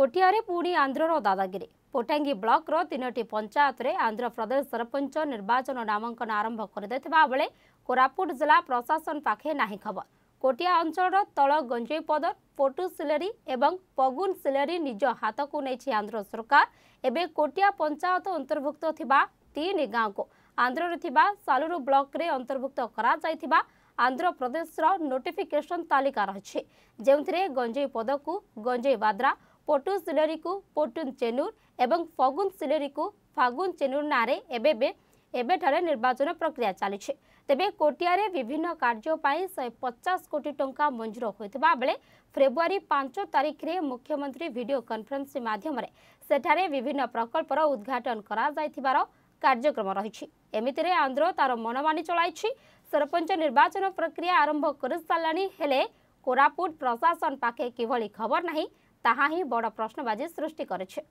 କୋଠିଆରେ ପୁଣି ଆନ୍ଧ୍ରର ଦାଦାଗିରି ପୋଟାଙ୍ଗି ବ୍ଲକର ତିନୋଟି ପଞ୍ଚାୟତରେ ଆନ୍ଧ୍ରପ୍ରଦେଶ ସରପଞ୍ଚ ନିର୍ବାଚନ ନାମାଙ୍କନ ଆରମ୍ଭ କରିଦେଇଥିବା ବେଳେ କୋରାପୁଟ ଜିଲ୍ଲା ପ୍ରଶାସନ ପାଖେ ନାହିଁ ଖବର କୋଟିଆ ଅଞ୍ଚଳର ତଳ ଗଞ୍ଜେଇପଦର ପୋଟୁସିଲେରୀ ଏବଂ ପଗୁନ ସିଲେରୀ ନିଜ ହାତକୁ ନେଇଛି ଆନ୍ଧ୍ର ସରକାର ଏବେ କୋଟିଆ ପଞ୍ଚାୟତ ଅନ୍ତର୍ଭୁକ୍ତ ଥିବା ତିନି ଗାଁକୁ ଆନ୍ଧ୍ରରେ ଥିବା ସାଲୁରୁ ବ୍ଲକରେ ଅନ୍ତର୍ଭୁକ୍ତ କରାଯାଇଥିବା ଆନ୍ଧ୍ରପ୍ରଦେଶର ନୋଟିଫିକେସନ ତାଲିକା ରହିଛି ଯେଉଁଥିରେ ଗଞ୍ଜେଇ ପଦକୁ ଗଞ୍ଜେଇ ବାଦ୍ରା ପୋଟୁନ ସିଲେରିକୁ ପୋଟୁନ ଚେନୁର ଏବଂ ଫଗୁନ ସିଲେରିକୁ ଫାଗୁନ ଚେନୁର ନାଁରେ ଏବେବେ ଏବେଠାରେ ନିର୍ବାଚନ ପ୍ରକ୍ରିୟା ଚାଲିଛି ତେବେ କୋଟିଆରେ ବିଭିନ୍ନ କାର୍ଯ୍ୟ ପାଇଁ ଶହେ ପଚାଶ କୋଟି ଟଙ୍କା ମଞ୍ଜୁର ହୋଇଥିବା ବେଳେ ଫେବୃଆରୀ ପାଞ୍ଚ ତାରିଖରେ ମୁଖ୍ୟମନ୍ତ୍ରୀ ଭିଡ଼ିଓ କନଫରେନ୍ସିଂ ମାଧ୍ୟମରେ ସେଠାରେ ବିଭିନ୍ନ ପ୍ରକଳ୍ପର ଉଦ୍ଘାଟନ କରାଯାଇଥିବାର କାର୍ଯ୍ୟକ୍ରମ ରହିଛି ଏମିତିରେ ଆନ୍ଧ୍ର ତାର ମନମାନି ଚଳାଇଛି ସରପଞ୍ଚ ନିର୍ବାଚନ ପ୍ରକ୍ରିୟା ଆରମ୍ଭ କରିସାରିଲାଣି ହେଲେ କୋରାପୁଟ ପ୍ରଶାସନ ପାଖେ କିଭଳି ଖବର ନାହିଁ ତାହା ହିଁ ବଡ଼ ପ୍ରଶ୍ନବାଚୀ ସୃଷ୍ଟି କରିଛି